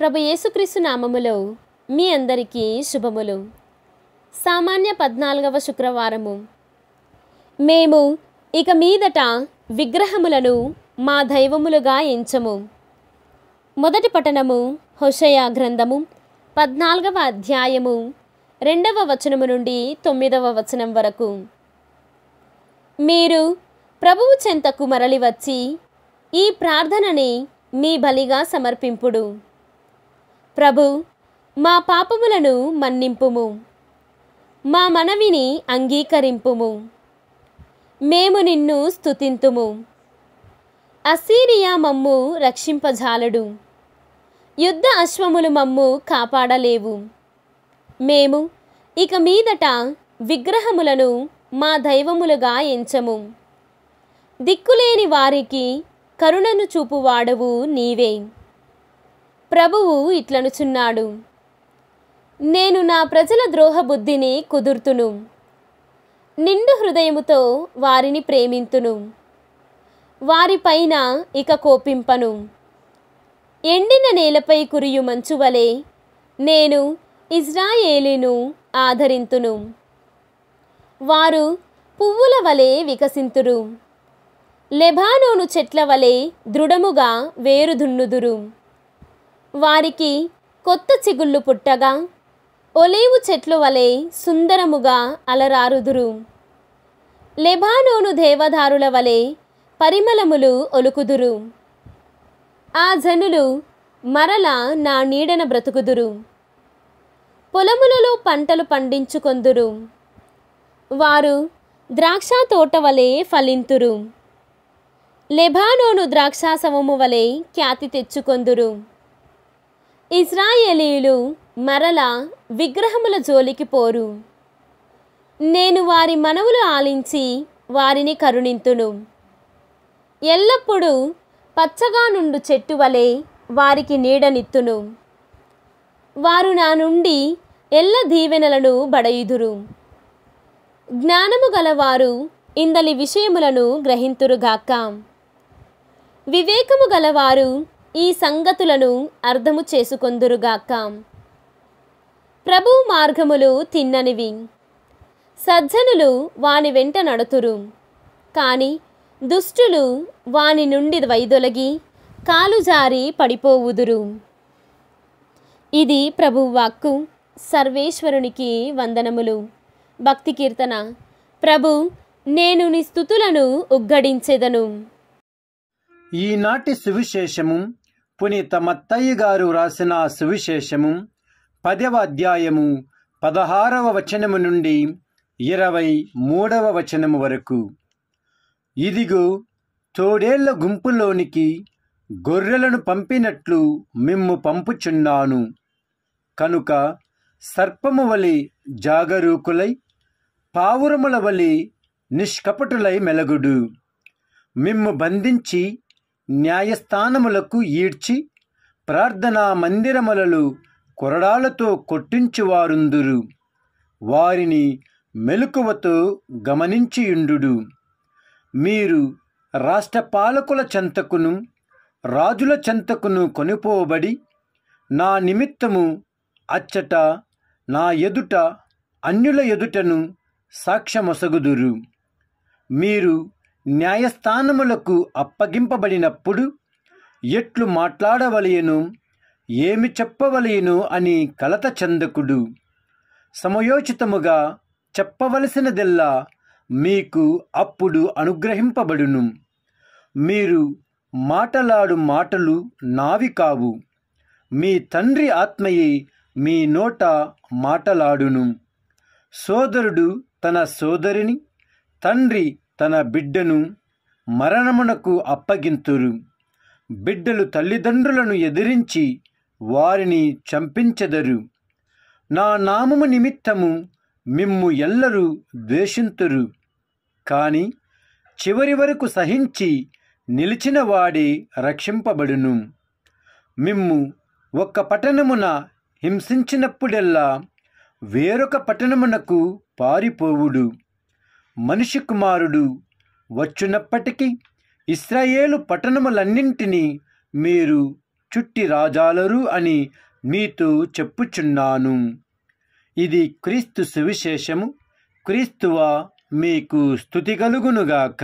ప్రభు యేసుక్రీస్తు నామములో మీ అందరికీ శుభములు సామాన్య పద్నాలుగవ శుక్రవారము మేము ఇక మీదట విగ్రహములను మా దైవములుగా ఎంచము మొదటి పఠనము హుషయ గ్రంథము పద్నాలుగవ అధ్యాయము రెండవ వచనము నుండి తొమ్మిదవ వచనం వరకు మీరు ప్రభువు చెంతకు మరలి వచ్చి ఈ ప్రార్థనని మీ బలిగా సమర్పింపుడు ప్రభు మా పాపములను మన్నింపుము మా మనవిని అంగీకరింపుము మేము నిన్ను స్థుతింతుము అసీరియా మమ్ము రక్షింపజాలడు యుద్ధ అశ్వములు మమ్ము కాపాడలేవు మేము ఇక మీదట విగ్రహములను మా దైవములుగా ఎంచము దిక్కులేని వారికి కరుణను చూపువాడవు నీవే ప్రభువు ఇట్లనుచున్నాడు నేను నా ప్రజల ద్రోహబుద్ధిని కుదుర్తును నిండు హృదయముతో వారిని ప్రేమింతును వారిపైన ఇక కోపింపను ఎండిన నేలపై కురియు మంచువలే నేను ఇజ్రాయేలీను ఆదరింతును వారు పువ్వుల వలె వికసింతురు లెబానోను చెట్ల వలె దృఢముగా వేరుదున్నుదురు వారికి కొత్త చిగుళ్ళు పుట్టగా ఒలేవు చెట్లు వలె సుందరముగా అలరారుదురు లెబానోను దేవదారుల వలె పరిమళములు ఒలుకుదురు ఆ జనులు మరల నా నీడన బ్రతుకుదురు పొలములలో పంటలు పండించుకొందురు వారు ద్రాక్ష తోట వలె ఫలింతురు లెబానోను ద్రాక్షాసవము వలె ఖ్యాతి తెచ్చుకొందురు ఇజ్రాయేలీలు మరలా విగ్రహముల జోలికి పోరు నేను వారి మనవులు ఆలించి వారిని కరుణింతును ఎల్లప్పుడూ పచ్చగా నుండు చెట్టు వలె వారికి నీడనిత్తును వారు నా నుండి ఎల్ల దీవెనలను బడయుదురు జ్ఞానము గలవారు ఇందలి విషయములను గ్రహింతురుగాక వివేకము గలవారు ఈ సంగతులను అర్థము చేసుకొందురుగాక ప్రభు మార్గములు తిన్ననివి సజ్జనులు వాని వెంట నడుతురు కానీ దుష్టులు వాని నుండి వైదొలగి కాలు జారి పడిపోవుదురు ఇది ప్రభువాక్కు సర్వేశ్వరునికి వందనములు భక్తి కీర్తన ప్రభు నేను నీ స్థుతులను ఉగ్గడించెదను ఈనాటి సువిశేషము పునీత మత్తయ్య గారు రాసిన సువిశేషము పదవ అధ్యాయము పదహారవ వచనము నుండి ఇరవై మూడవ వచనము వరకు ఇదిగో తోడేళ్ల గుంపులోనికి గొర్రెలను పంపినట్లు మిమ్ము పంపుచున్నాను కనుక సర్పము వలి జాగరూకులై పావురముల వలి నిష్కపటులై మెలగుడు మిమ్ము బంధించి న్యాయస్థానములకు ఈడ్చి ప్రార్థనా మందిరములలో కొరడాలతో కొట్టించువారుందురు వారిని మెలకువతో గమనించియుండుడు మీరు రాష్ట్రపాలకుల చెంతకును రాజుల చెంతకును కొనిపోబడి నా నిమిత్తము అచ్చట నా ఎదుట అన్యుల ఎదుటను సాక్ష్యమొసగుదురు మీరు న్యాయస్థానములకు అప్పగింపబడినప్పుడు ఎట్లు మాట్లాడవలయను ఏమి చెప్పవలయను అని కలత చెందకుడు సమయోచితముగా చెప్పవలసినదెల్లా మీకు అప్పుడు అనుగ్రహింపబడును మీరు మాటలాడు మాటలు నావి కావు మీ తండ్రి ఆత్మయే మీ నోట మాటలాడును సోదరుడు తన సోదరిని తండ్రి తన బిడ్డను మరణమునకు అప్పగింతురు బిడ్డలు తల్లిదండ్రులను ఎదిరించి వారిని చంపించెదరు నా నామము నిమిత్తము మిమ్ము ఎల్లరూ ద్వేషింతురు కాని చివరి వరకు సహించి నిలిచిన వాడే రక్షింపబడును మిమ్ము ఒక్క పట్టణమున హింసించినప్పుడెల్లా వేరొక పట్టణమునకు పారిపోవుడు మనిషి కుమారుడు వచ్చినప్పటికీ ఇస్రాయేలు పట్టణములన్నింటినీ మీరు చుట్టి రాజాలరు అని మీతో చెప్పుచున్నాను ఇది క్రీస్తు సువిశేషము క్రీస్తువా మీకు స్థుతి కలుగునుగాక